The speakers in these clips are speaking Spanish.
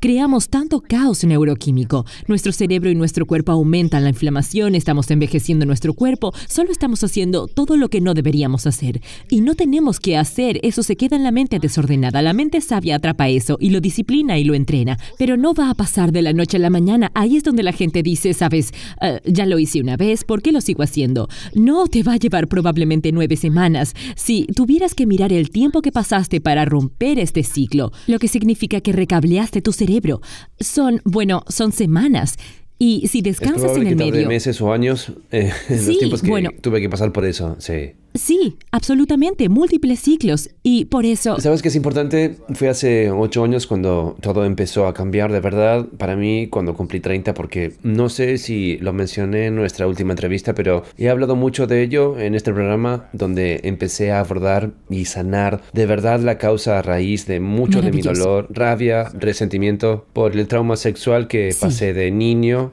Creamos tanto caos neuroquímico. Nuestro cerebro y nuestro cuerpo aumentan la inflamación, estamos envejeciendo nuestro cuerpo, solo estamos haciendo todo lo que no deberíamos hacer. Y no tenemos que hacer, eso se queda en la mente desordenada. La mente sabia atrapa eso y lo disciplina y lo entrena. Pero no va a pasar de la noche a la mañana. Ahí es donde la gente dice, sabes, ah, ya lo hice una vez, ¿por qué lo sigo haciendo? No, te va a llevar probablemente nueve semanas. Si tuvieras que mirar el tiempo que pasaste para romper este ciclo, lo que significa que recableaste tu cerebro cerebro. Son, bueno, son semanas. Y si descansas es en el medio. meses o años, eh, sí, los tiempos que bueno, tuve que pasar por eso, sí. Sí, absolutamente, múltiples ciclos y por eso... ¿Sabes qué es importante? Fue hace ocho años cuando todo empezó a cambiar de verdad para mí cuando cumplí 30 porque no sé si lo mencioné en nuestra última entrevista, pero he hablado mucho de ello en este programa donde empecé a abordar y sanar de verdad la causa a raíz de mucho de mi dolor, rabia, resentimiento por el trauma sexual que pasé de niño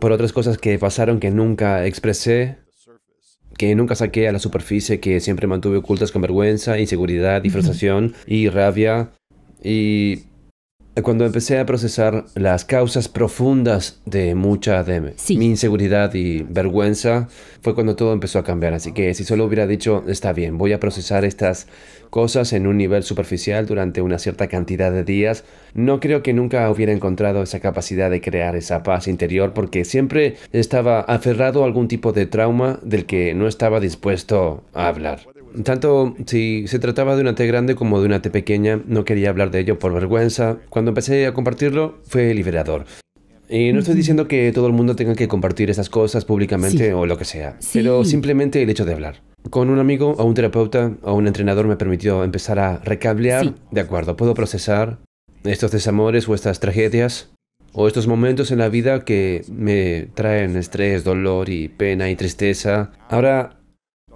por otras cosas que pasaron que nunca expresé que nunca saqué a la superficie, que siempre mantuve ocultas con vergüenza, inseguridad y frustración y rabia. Y cuando empecé a procesar las causas profundas de mucha de mi inseguridad y vergüenza, fue cuando todo empezó a cambiar. Así que si solo hubiera dicho, está bien, voy a procesar estas cosas en un nivel superficial durante una cierta cantidad de días, no creo que nunca hubiera encontrado esa capacidad de crear esa paz interior porque siempre estaba aferrado a algún tipo de trauma del que no estaba dispuesto a hablar tanto si se trataba de una T grande como de una T pequeña, no quería hablar de ello por vergüenza. Cuando empecé a compartirlo, fue liberador. Y no estoy diciendo que todo el mundo tenga que compartir esas cosas públicamente o lo que sea, pero simplemente el hecho de hablar. Con un amigo o un terapeuta o un entrenador me permitió empezar a recablear, de acuerdo, puedo procesar estos desamores o estas tragedias o estos momentos en la vida que me traen estrés, dolor y pena y tristeza. Ahora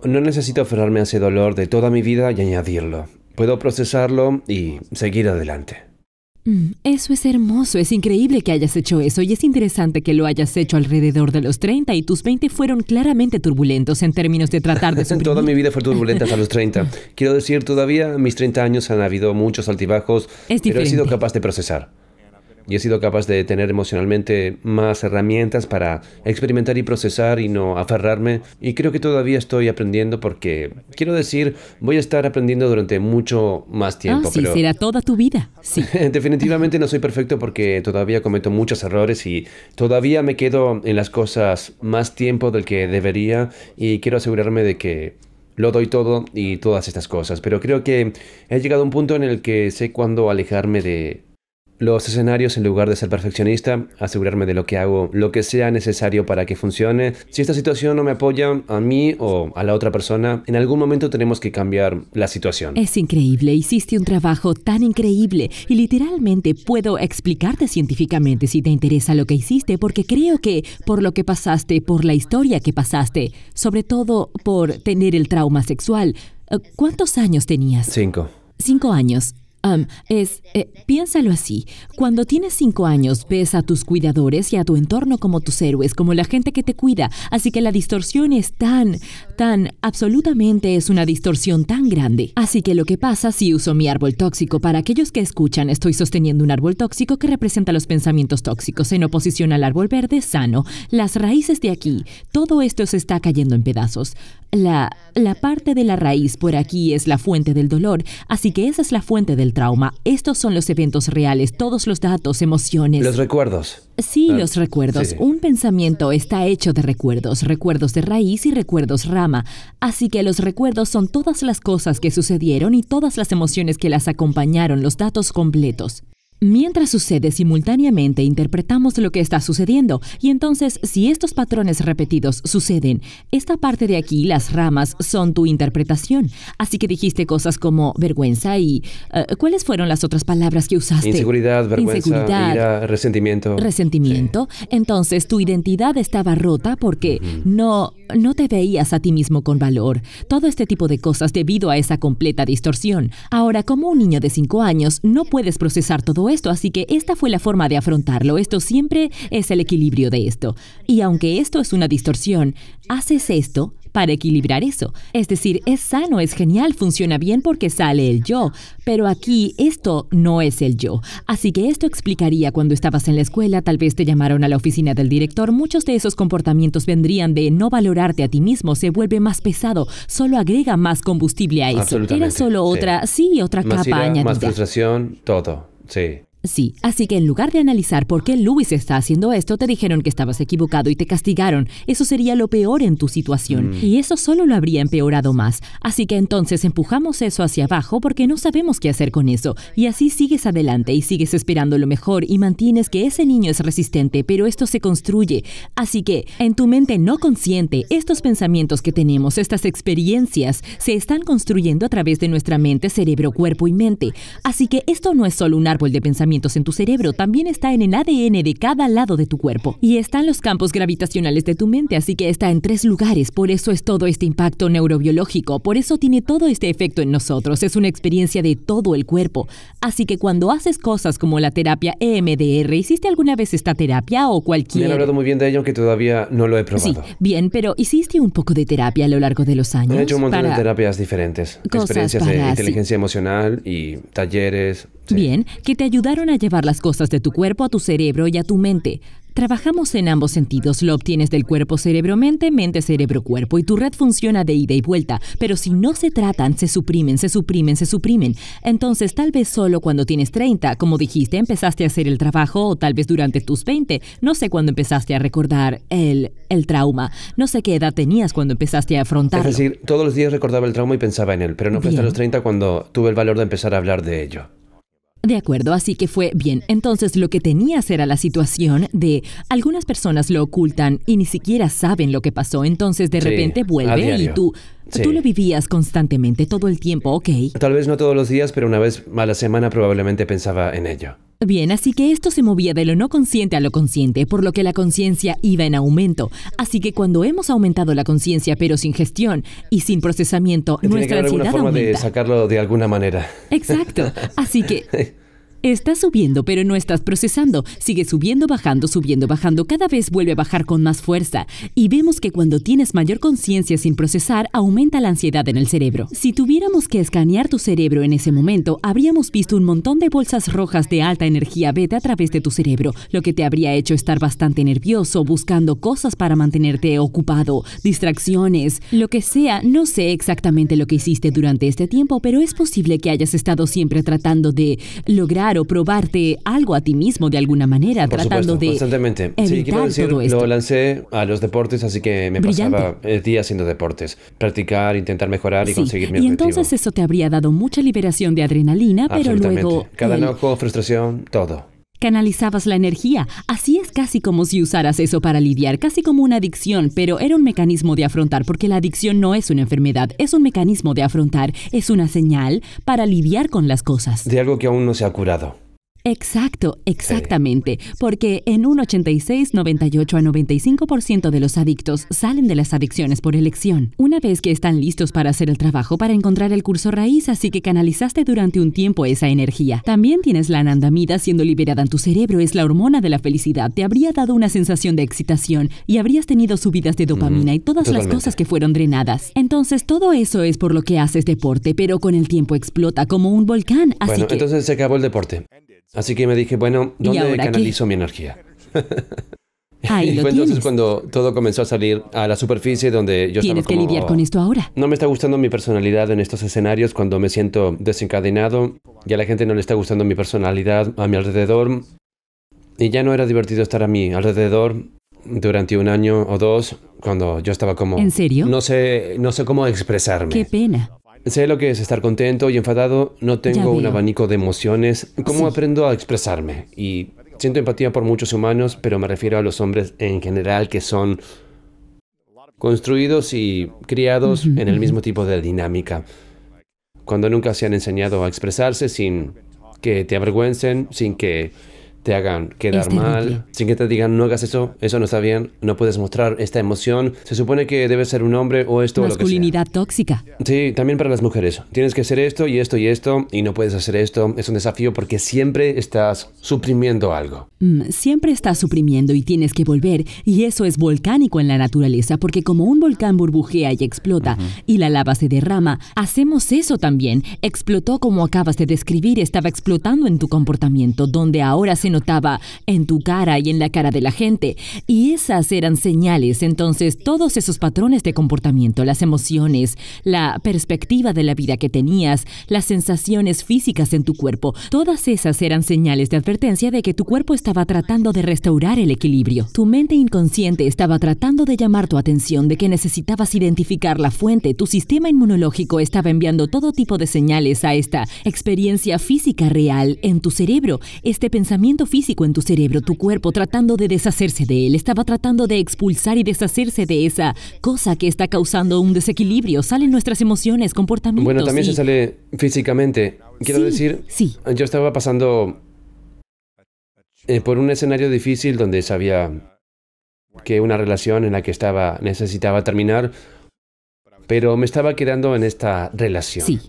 no necesito aferrarme a ese dolor de toda mi vida y añadirlo. Puedo procesarlo y seguir adelante. Mm, eso es hermoso, es increíble que hayas hecho eso y es interesante que lo hayas hecho alrededor de los 30 y tus 20 fueron claramente turbulentos en términos de tratar de Toda mi vida fue turbulenta hasta los 30. Quiero decir, todavía mis 30 años han habido muchos altibajos, pero he sido capaz de procesar y he sido capaz de tener emocionalmente más herramientas para experimentar y procesar y no aferrarme. Y creo que todavía estoy aprendiendo porque, quiero decir, voy a estar aprendiendo durante mucho más ah, tiempo. Ah, sí, será toda tu vida. Sí. Definitivamente no soy perfecto porque todavía cometo muchos errores y todavía me quedo en las cosas más tiempo del que debería y quiero asegurarme de que lo doy todo y todas estas cosas. Pero creo que he llegado a un punto en el que sé cuándo alejarme de los escenarios en lugar de ser perfeccionista, asegurarme de lo que hago, lo que sea necesario para que funcione. Si esta situación no me apoya a mí o a la otra persona, en algún momento tenemos que cambiar la situación. Es increíble, hiciste un trabajo tan increíble y literalmente puedo explicarte científicamente si te interesa lo que hiciste porque creo que por lo que pasaste, por la historia que pasaste, sobre todo por tener el trauma sexual, eh, ¿cuántos años tenías? Cinco. Cinco años es, eh, piénsalo así. Cuando tienes cinco años, ves a tus cuidadores y a tu entorno como tus héroes, como la gente que te cuida. Así que la distorsión es tan, tan, absolutamente es una distorsión tan grande. Así que lo que pasa si uso mi árbol tóxico, para aquellos que escuchan, estoy sosteniendo un árbol tóxico que representa los pensamientos tóxicos en oposición al árbol verde sano. Las raíces de aquí, todo esto se está cayendo en pedazos. La, la parte de la raíz por aquí es la fuente del dolor, así que esa es la fuente del trauma. Estos son los eventos reales, todos los datos, emociones. Los recuerdos. Sí, ah, los recuerdos. Un pensamiento está hecho de recuerdos, recuerdos de raíz y recuerdos rama. Así que los recuerdos son todas las cosas que sucedieron y todas las emociones que las acompañaron, los datos completos. Mientras sucede simultáneamente, interpretamos lo que está sucediendo y entonces si estos patrones repetidos suceden, esta parte de aquí, las ramas, son tu interpretación. Así que dijiste cosas como vergüenza y... Eh, ¿Cuáles fueron las otras palabras que usaste? Inseguridad, vergüenza, resentimiento. Resentimiento. Entonces tu identidad estaba rota porque no, no te veías a ti mismo con valor. Todo este tipo de cosas debido a esa completa distorsión. Ahora, como un niño de 5 años, no puedes procesar todo esto, así que esta fue la forma de afrontarlo. Esto siempre es el equilibrio de esto. Y aunque esto es una distorsión, haces esto para equilibrar eso. Es decir, es sano, es genial, funciona bien porque sale el yo, pero aquí esto no es el yo. Así que esto explicaría cuando estabas en la escuela, tal vez te llamaron a la oficina del director, muchos de esos comportamientos vendrían de no valorarte a ti mismo, se vuelve más pesado, solo agrega más combustible a eso. Era solo otra, sí, otra más capa Más frustración, todo. Sí. Sí, así que en lugar de analizar por qué Luis está haciendo esto, te dijeron que estabas equivocado y te castigaron. Eso sería lo peor en tu situación. Mm. Y eso solo lo habría empeorado más. Así que entonces empujamos eso hacia abajo porque no sabemos qué hacer con eso. Y así sigues adelante y sigues esperando lo mejor y mantienes que ese niño es resistente, pero esto se construye. Así que en tu mente no consciente, estos pensamientos que tenemos, estas experiencias, se están construyendo a través de nuestra mente, cerebro, cuerpo y mente. Así que esto no es solo un árbol de pensamiento en tu cerebro también está en el ADN de cada lado de tu cuerpo y está en los campos gravitacionales de tu mente, así que está en tres lugares. Por eso es todo este impacto neurobiológico, por eso tiene todo este efecto en nosotros. Es una experiencia de todo el cuerpo. Así que cuando haces cosas como la terapia EMDR, ¿hiciste alguna vez esta terapia o cualquier? Me han hablado muy bien de ello, que todavía no lo he probado. Sí, bien, pero ¿hiciste un poco de terapia a lo largo de los años? He hecho un montón de terapias diferentes, cosas experiencias de inteligencia emocional y talleres. Bien, que te ayudaron a llevar las cosas de tu cuerpo a tu cerebro y a tu mente. Trabajamos en ambos sentidos, lo obtienes del cuerpo cerebro-mente, mente-cerebro-cuerpo y tu red funciona de ida y vuelta, pero si no se tratan, se suprimen, se suprimen, se suprimen. Entonces tal vez solo cuando tienes 30, como dijiste, empezaste a hacer el trabajo o tal vez durante tus 20, no sé cuándo empezaste a recordar el, el trauma, no sé qué edad tenías cuando empezaste a afrontar. Es decir, todos los días recordaba el trauma y pensaba en él, pero no fue hasta los 30 cuando tuve el valor de empezar a hablar de ello. De acuerdo, así que fue bien. Entonces lo que tenías era la situación de algunas personas lo ocultan y ni siquiera saben lo que pasó, entonces de repente vuelve y tú... Tú lo vivías constantemente, todo el tiempo, ¿ok? Tal vez no todos los días, pero una vez a la semana probablemente pensaba en ello. Bien, así que esto se movía de lo no consciente a lo consciente, por lo que la conciencia iba en aumento. Así que cuando hemos aumentado la conciencia, pero sin gestión y sin procesamiento, nuestra ansiedad forma de sacarlo de alguna manera. Exacto. Así que Estás subiendo, pero no estás procesando. Sigue subiendo, bajando, subiendo, bajando. Cada vez vuelve a bajar con más fuerza. Y vemos que cuando tienes mayor conciencia sin procesar, aumenta la ansiedad en el cerebro. Si tuviéramos que escanear tu cerebro en ese momento, habríamos visto un montón de bolsas rojas de alta energía beta a través de tu cerebro, lo que te habría hecho estar bastante nervioso, buscando cosas para mantenerte ocupado, distracciones, lo que sea. No sé exactamente lo que hiciste durante este tiempo, pero es posible que hayas estado siempre tratando de lograr probarte algo a ti mismo de alguna manera, tratando de. Constantemente. sí, quiero decir, lo lancé a los deportes, así que me pasaba el día haciendo deportes. Practicar, intentar mejorar y conseguir mi Y entonces eso te habría dado mucha liberación de adrenalina, pero luego. Cada el... enojo, frustración, todo. Canalizabas la energía. Así es casi como si usaras eso para lidiar, casi como una adicción, pero era un mecanismo de afrontar, porque la adicción no es una enfermedad, es un mecanismo de afrontar, es una señal para lidiar con las cosas. De algo que aún no se ha curado. Exacto, exactamente, porque en un 86, 98 a 95% de los adictos salen de las adicciones por elección, una vez que están listos para hacer el trabajo para encontrar el curso raíz, así que canalizaste durante un tiempo esa energía. También tienes la anandamida siendo liberada en tu cerebro, es la hormona de la felicidad, te habría dado una sensación de excitación y habrías tenido subidas de dopamina y todas las cosas que fueron drenadas. Entonces todo eso es por lo que haces deporte, pero con el tiempo explota como un volcán, bueno, entonces se acabó el deporte. Así que me dije, bueno, ¿dónde canalizo mi energía? y fue entonces cuando todo comenzó a salir a la superficie donde yo estaba como, que lidiar con esto ahora. No me está gustando mi personalidad en estos escenarios cuando me siento desencadenado y a la gente no le está gustando mi personalidad a mi alrededor. Y ya no era divertido estar a mi alrededor durante un año o dos cuando yo estaba como ¿En serio? No sé, no sé cómo expresarme. Qué pena. Sé lo que es estar contento y enfadado, no tengo un abanico de emociones. ¿Cómo aprendo a expresarme? Y siento empatía por muchos humanos, pero me refiero a los hombres en general que son construidos y criados en el mismo tipo de dinámica. Cuando nunca se han enseñado a expresarse sin que te avergüencen, sin que te hagan quedar este mal, sin que te digan no hagas eso, eso no está bien, no puedes mostrar esta emoción, se supone que debes ser un hombre o esto o lo que sea. tóxica. Sí, también para las mujeres. Tienes que hacer esto y esto y esto y no puedes hacer esto. Es un desafío porque siempre estás suprimiendo algo. Mm, siempre estás suprimiendo y tienes que volver y eso es volcánico en la naturaleza porque como un volcán burbujea y explota y la lava se derrama, hacemos eso también. Explotó como acabas de describir, estaba explotando en tu comportamiento donde ahora se nos notaba en tu cara y en la cara de la gente. Y esas eran señales. Entonces, todos esos patrones de comportamiento, las emociones, la perspectiva de la vida que tenías, las sensaciones físicas en tu cuerpo, todas esas eran señales de advertencia de que tu cuerpo estaba tratando de restaurar el equilibrio. Tu mente inconsciente estaba tratando de llamar tu atención de que necesitabas identificar la fuente. Tu sistema inmunológico estaba enviando todo tipo de señales a esta experiencia física real en tu cerebro. Este pensamiento físico en tu cerebro, tu cuerpo tratando de deshacerse de él, estaba tratando de expulsar y deshacerse de esa cosa que está causando un desequilibrio. Salen nuestras emociones, comportamientos. Bueno, también se sale físicamente. Quiero decir, yo estaba pasando eh, por un escenario difícil donde sabía que una relación en la que estaba necesitaba terminar, pero me estaba quedando en esta relación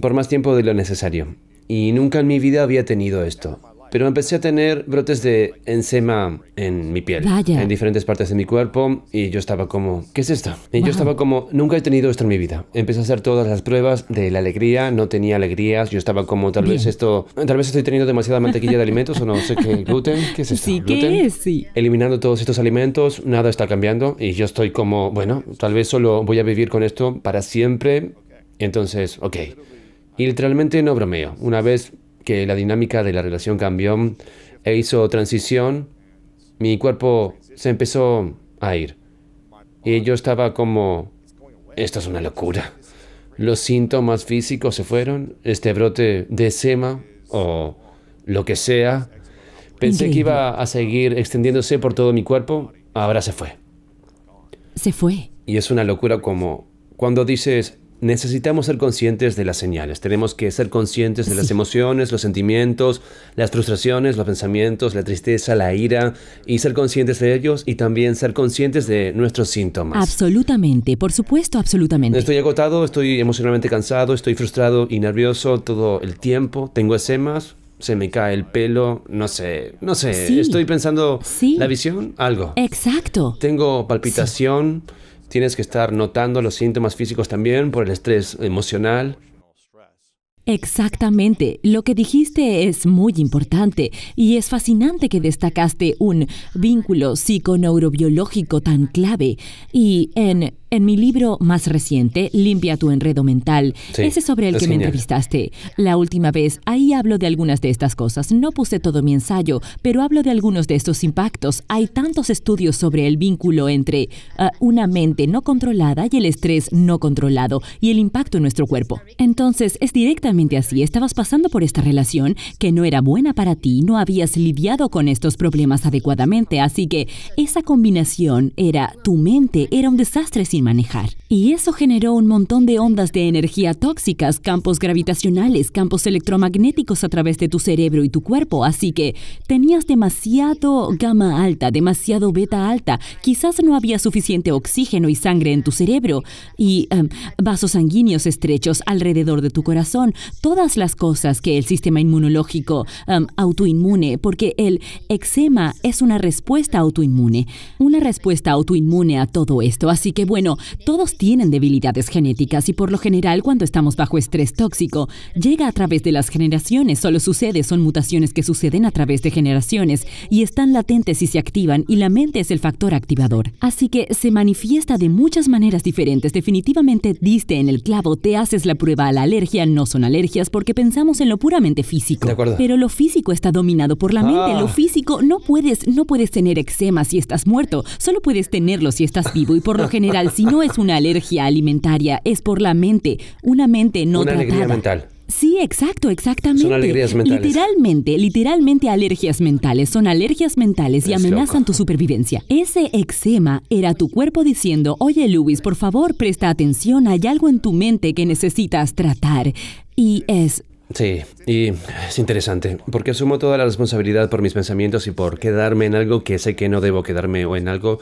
por más tiempo de lo necesario. Y nunca en mi vida había tenido esto. Pero empecé a tener brotes de enzema en mi piel, en diferentes partes de mi cuerpo, y yo estaba como, ¿qué es esto? Y yo estaba como, nunca he tenido esto en mi vida. Empecé a hacer todas las pruebas de la alegría, no tenía alegrías, yo estaba como, tal vez esto, tal vez estoy teniendo demasiada mantequilla de alimentos o no sé qué, gluten, ¿qué es esto? Eliminando todos estos alimentos, nada está cambiando, y yo estoy como, bueno, tal vez solo voy a vivir con esto para siempre. Entonces, ok. Y literalmente no bromeo. Una vez que la dinámica de la relación cambió e hizo transición, mi cuerpo se empezó a ir. Y yo estaba como, esto es una locura. Los síntomas físicos se fueron, este brote de sema o lo que sea. Pensé que iba a seguir extendiéndose por todo mi cuerpo, ahora se fue. Se fue. Y es una locura como cuando dices, necesitamos ser conscientes de las señales, tenemos que ser conscientes de las emociones, los sentimientos, las frustraciones, los pensamientos, la tristeza, la ira, y ser conscientes de ellos y también ser conscientes de nuestros síntomas. Absolutamente, por supuesto, absolutamente. Estoy agotado, estoy emocionalmente cansado, estoy frustrado y nervioso todo el tiempo, tengo esemas, se me cae el pelo, no sé, no sé, estoy pensando la visión, algo. Exacto. Tengo palpitación. Tienes que estar notando los síntomas físicos también por el estrés emocional, Exactamente, lo que dijiste es muy importante y es fascinante que destacaste un vínculo psiconeurobiológico tan clave y en en mi libro más reciente, Limpia tu enredo mental, ese ese sobre el que me entrevistaste la última vez, ahí hablo de algunas de estas cosas. No puse todo mi ensayo, pero hablo de algunos de estos impactos. Hay tantos estudios sobre el vínculo entre ah, una mente no controlada y el estrés no controlado y el impacto en nuestro cuerpo. Entonces, es directamente así. Estabas pasando por esta relación que no era buena para ti, no habías lidiado con estos problemas adecuadamente, así que esa combinación era tu mente, era un desastre sin manejar. Y eso generó un montón de ondas de energía tóxicas, campos gravitacionales, campos electromagnéticos a través de tu cerebro y tu cuerpo, así que tenías demasiado gamma alta, demasiado beta alta, quizás no había suficiente oxígeno y sangre en tu cerebro y em, vasos sanguíneos estrechos alrededor de tu corazón, todas las cosas que el sistema inmunológico um, autoinmune, porque el eczema es una respuesta autoinmune, una respuesta autoinmune a todo esto. Así que bueno, todos tienen debilidades genéticas y por lo general cuando estamos bajo estrés tóxico, llega a través de las generaciones, solo sucede, son mutaciones que suceden a través de generaciones y están latentes y se activan y la mente es el factor activador. Así que se manifiesta de muchas maneras diferentes, definitivamente diste en el clavo, te haces la prueba a la alergia, no son alergias porque pensamos en lo puramente físico. Pero lo físico está dominado por la mente. Lo ah. físico no puedes, no puedes tener eczema si estás muerto. Solo puedes tenerlo si estás vivo. Y por lo general, si no es una alergia alimentaria, es por la mente. Una mente no una tratada. mental. Sí, exacto, exactamente. Son alegrías mentales. Literalmente, literalmente alergias mentales. Son alergias mentales y amenazan tu supervivencia. Ese eczema era tu cuerpo diciendo, oye Luis, por favor, presta atención, hay algo en tu mente que necesitas tratar y es... Sí, y es interesante, porque asumo toda la responsabilidad por mis pensamientos y por quedarme en algo que sé que no debo quedarme o en algo...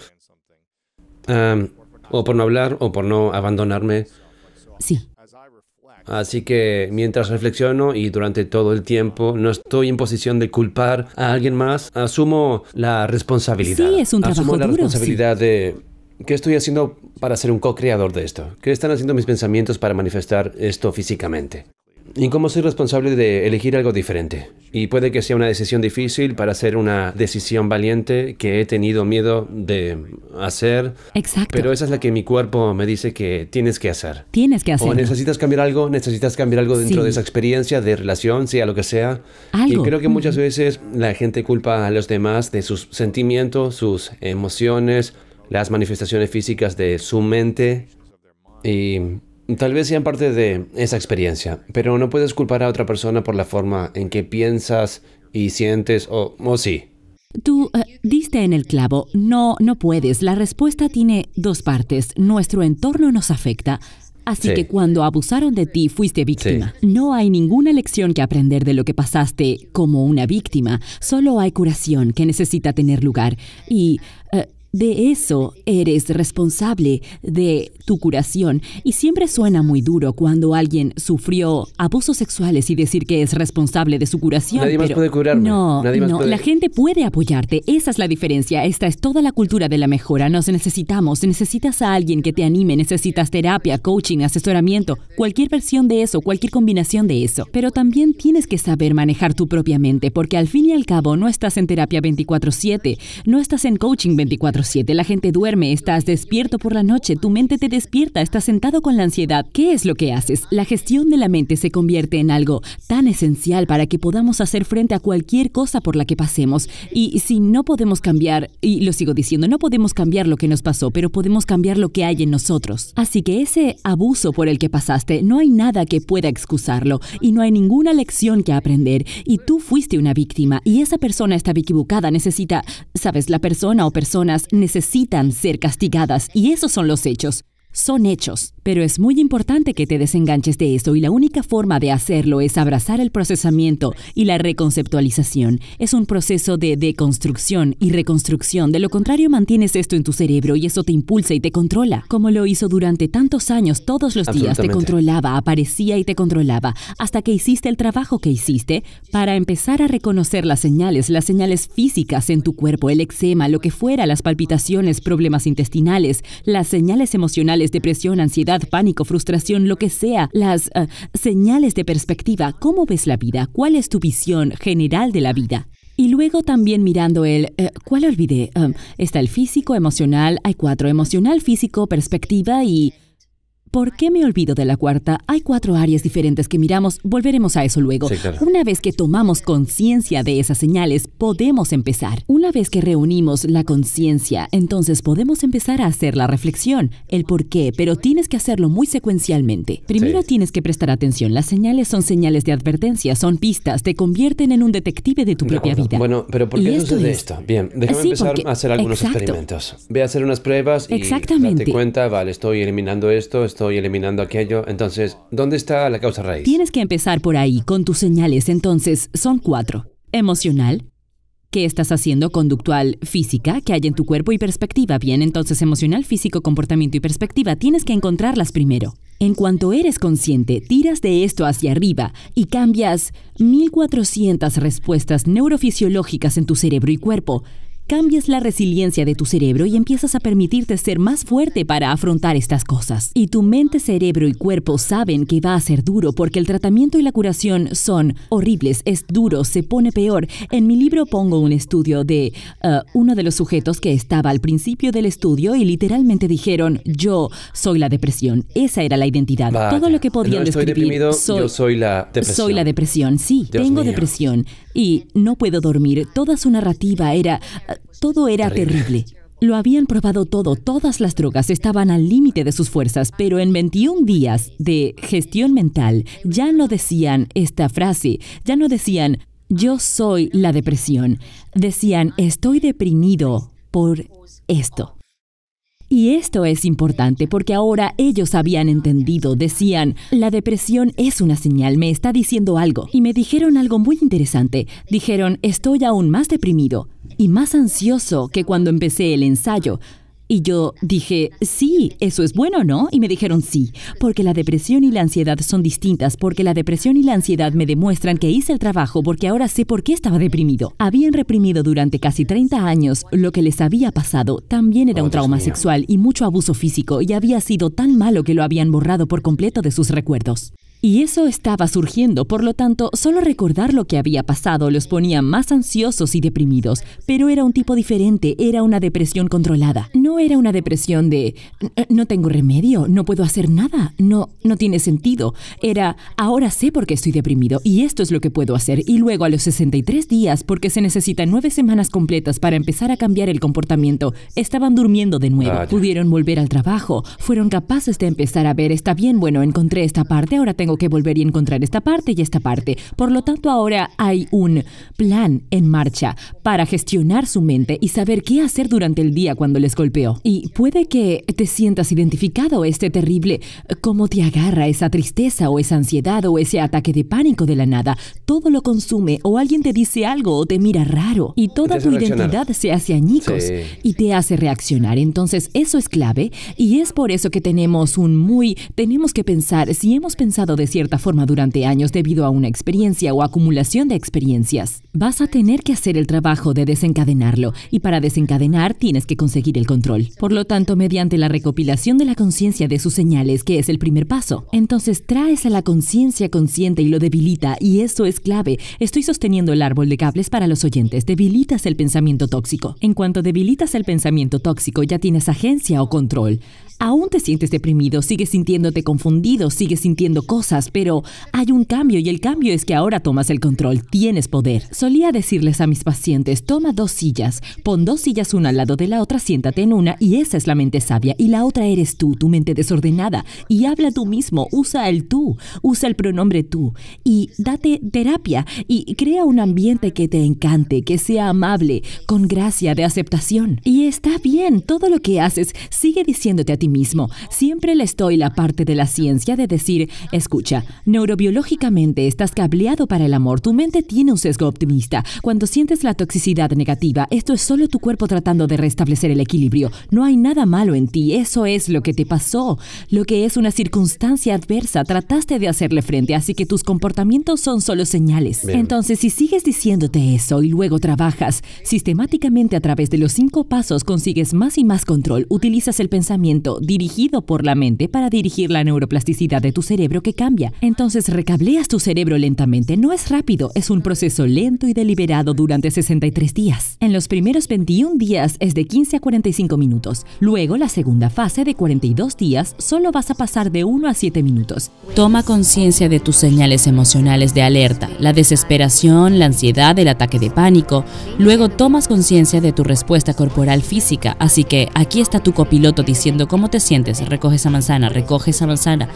o por no hablar o por no abandonarme. Sí. Así que mientras reflexiono y durante todo el tiempo no estoy en posición de culpar a alguien más, asumo la responsabilidad. Sí, es un trabajo Asumo la responsabilidad de qué estoy haciendo para ser un co-creador de esto. ¿Qué están haciendo mis pensamientos para manifestar esto físicamente? y cómo soy responsable de elegir algo diferente. Y puede que sea una decisión difícil para hacer una decisión valiente que he tenido miedo de hacer. Exacto. Pero esa es la que mi cuerpo me dice que tienes que hacer. Tienes que hacer. O necesitas cambiar algo, necesitas cambiar algo dentro de esa experiencia, de relación, sea lo que sea. ¿Algo? Y creo que muchas veces la gente culpa a los demás de sus sentimientos, sus emociones, las manifestaciones físicas de su mente. Y Tal vez sean parte de esa experiencia, pero no puedes culpar a otra persona por la forma en que piensas y sientes o, o sí. Tú eh, diste en el clavo, no, no puedes. La respuesta tiene dos partes. Nuestro entorno nos afecta. Así que cuando abusaron de ti fuiste víctima. No hay ninguna lección que aprender de lo que pasaste como una víctima. Solo hay curación que necesita tener lugar. Y eh, de eso eres responsable, de tu curación. Y siempre suena muy duro cuando alguien sufrió abusos sexuales y decir que es responsable de su curación. Nadie más puede curarme. No, no. la gente puede apoyarte. Esa es la diferencia. Esta es toda la cultura de la mejora. Nos necesitamos. Necesitas a alguien que te anime. Necesitas terapia, coaching, asesoramiento, cualquier versión de eso, cualquier combinación de eso. Pero también tienes que saber manejar tu propia mente, porque al fin y al cabo no estás en terapia 24/7, no estás en coaching 24/7 la gente duerme, estás despierto por la noche, tu mente te despierta, estás sentado con la ansiedad. ¿Qué es lo que haces? La gestión de la mente se convierte en algo tan esencial para que podamos hacer frente a cualquier cosa por la que pasemos. Y si no podemos cambiar, y lo sigo diciendo, no podemos cambiar lo que nos pasó, pero podemos cambiar lo que hay en nosotros. Así que ese abuso por el que pasaste, no hay nada que pueda excusarlo y no hay ninguna lección que aprender. Y tú fuiste una víctima y esa persona estaba equivocada, necesita, sabes, la persona o personas necesitan ser castigadas y esos son los hechos son hechos, pero es muy importante que te desenganches de eso y la única forma de hacerlo es abrazar el procesamiento y la reconceptualización. Es un proceso de deconstrucción y reconstrucción, de lo contrario mantienes esto en tu cerebro y eso te impulsa y te controla, como lo hizo durante tantos años, todos los días te controlaba, aparecía y te controlaba, hasta que hiciste el trabajo que hiciste para empezar a reconocer las señales, las señales físicas en tu cuerpo, el eczema, lo que fuera, las palpitaciones, problemas intestinales, las señales emocionales, depresión, ansiedad, pánico, frustración, lo que sea, las eh, señales de perspectiva, cómo ves la vida, cuál es tu visión general de la vida. Y luego también mirando el, eh, ¿cuál olvidé? Eh, está el físico, emocional, hay cuatro, emocional, físico, perspectiva y ¿Por qué me olvido de la cuarta? Hay cuatro áreas diferentes que miramos, volveremos a eso luego. Una vez que tomamos conciencia de esas señales, podemos empezar. Una vez que reunimos la conciencia, entonces podemos empezar a hacer la reflexión, el por qué, pero tienes que hacerlo muy secuencialmente. Primero tienes que prestar atención, las señales son señales de advertencia, son pistas, te convierten en un detective de tu propia vida. Bueno, pero ¿por qué no esto, esto? Bien, déjame empezar a hacer algunos experimentos. Voy a hacer unas pruebas y Exactamente. date cuenta, vale, estoy eliminando esto, esto eliminando aquello. Entonces, ¿dónde está la causa raíz? Tienes que empezar por ahí con tus señales. Entonces, son cuatro. Emocional, ¿Qué estás haciendo conductual física que hay en tu cuerpo y perspectiva? Bien, entonces emocional, físico, comportamiento y perspectiva, tienes que encontrarlas primero. En cuanto eres consciente, tiras de esto hacia arriba y cambias 1400 respuestas neurofisiológicas en tu cerebro y cuerpo cambias la resiliencia de tu cerebro y empiezas a permitirte ser más fuerte para afrontar estas cosas. Y tu mente, cerebro y cuerpo saben que va a ser duro porque el tratamiento y la curación son horribles, es duro, se pone peor. En mi libro pongo un estudio de uh, uno de los sujetos que estaba al principio del estudio y literalmente dijeron, yo soy la depresión. Esa era la identidad. Todo lo que podían describir. yo soy la depresión. sí. tengo depresión y no puedo dormir. Toda su narrativa era, todo era terrible. Lo habían probado todo, todas las drogas estaban al límite de sus fuerzas, pero en 21 días de gestión mental ya no decían esta frase, ya no decían, yo soy la depresión, decían, estoy deprimido por esto. Y esto es importante porque ahora ellos habían entendido, decían, la depresión es una señal, me está diciendo algo. Y me dijeron algo muy interesante, dijeron, estoy aún más deprimido y más ansioso que cuando empecé el ensayo. Y yo dije, sí, eso es bueno, ¿no? Y me dijeron sí, porque la depresión y la ansiedad son distintas, porque la depresión y la ansiedad me demuestran que hice el trabajo porque ahora sé por qué estaba deprimido. Habían reprimido durante casi 30 años lo que les había pasado, también era oh, un trauma sexual y mucho abuso físico, y había sido tan malo que lo habían borrado por completo de sus recuerdos. Y eso estaba surgiendo, por lo tanto, solo recordar lo que había pasado los ponía más ansiosos y deprimidos, pero era un tipo diferente, era una depresión controlada. No era una depresión de no tengo remedio, no puedo hacer nada, no no tiene sentido. Era ahora sé por qué estoy deprimido y esto es lo que puedo hacer y luego a los 63 días, porque se necesitan nueve semanas completas para empezar a cambiar el comportamiento, estaban durmiendo de nuevo, pudieron volver al trabajo, fueron capaces de empezar a ver, está bien, bueno, encontré esta parte, ahora tengo que volver y encontrar esta parte y esta parte. Por lo tanto, ahora hay un plan en marcha para gestionar su mente y saber qué hacer durante el día cuando les golpeó. Y puede que te sientas identificado este terrible, cómo te agarra esa tristeza o esa ansiedad o ese ataque de pánico de la nada. Todo lo consume o alguien te dice algo o te mira raro y toda tu identidad se hace añicos y te hace reaccionar. Entonces, eso es clave y es por eso que tenemos un muy tenemos que pensar si hemos pensado de cierta forma durante años debido a una experiencia o acumulación de experiencias. Vas a tener que hacer el trabajo de desencadenarlo y para desencadenar tienes que conseguir el control. Por lo tanto, mediante la recopilación de la conciencia de sus señales, que es el primer paso, entonces traes a la conciencia consciente y lo debilita y eso es clave. Estoy sosteniendo el árbol de cables para los oyentes. Debilitas el pensamiento tóxico. En cuanto debilitas el pensamiento tóxico, ya tienes agencia o control. Aún te sientes deprimido, sigues sintiéndote confundido, sigues sintiendo cosas, pero hay un cambio y el cambio es que ahora tomas el control, tienes poder. Solía decirles a mis pacientes, toma dos sillas, pon dos sillas una al lado de la otra, siéntate en una y esa es la mente sabia y la otra eres tú, tu mente desordenada. Y habla tú mismo, usa el tú, usa el pronombre tú y date terapia y crea un ambiente que te encante, que sea amable, con gracia de aceptación. Y está bien, todo lo que haces, sigue diciéndote a ti mismo. Siempre le estoy la parte de la ciencia de decir, escucha, neurobiológicamente estás cableado para el amor, tu mente tiene un sesgo optimista cuando sientes la toxicidad negativa, esto es solo tu cuerpo tratando de restablecer el equilibrio. No hay nada malo en ti, eso es lo que te pasó. Lo que es una circunstancia adversa, trataste de hacerle frente, así que tus comportamientos son solo señales. Entonces, si sigues diciéndote eso y luego trabajas sistemáticamente a través de los cinco pasos, consigues más y más control. Utilizas el pensamiento dirigido por la mente para dirigir la neuroplasticidad de tu cerebro que cambia. Entonces, recableas tu cerebro lentamente. No es rápido, es un proceso lento y deliberado durante 63 días. En los primeros 21 días es de 15 a 45 minutos. Luego, la segunda fase de 42 días solo vas a pasar de 1 a 7 minutos. Toma conciencia de tus señales emocionales de alerta, la desesperación, la ansiedad, el ataque de pánico. Luego tomas conciencia de tu respuesta corporal física. Así que aquí está tu copiloto diciendo cómo te sientes. Recoges esa manzana, Recoges esa manzana,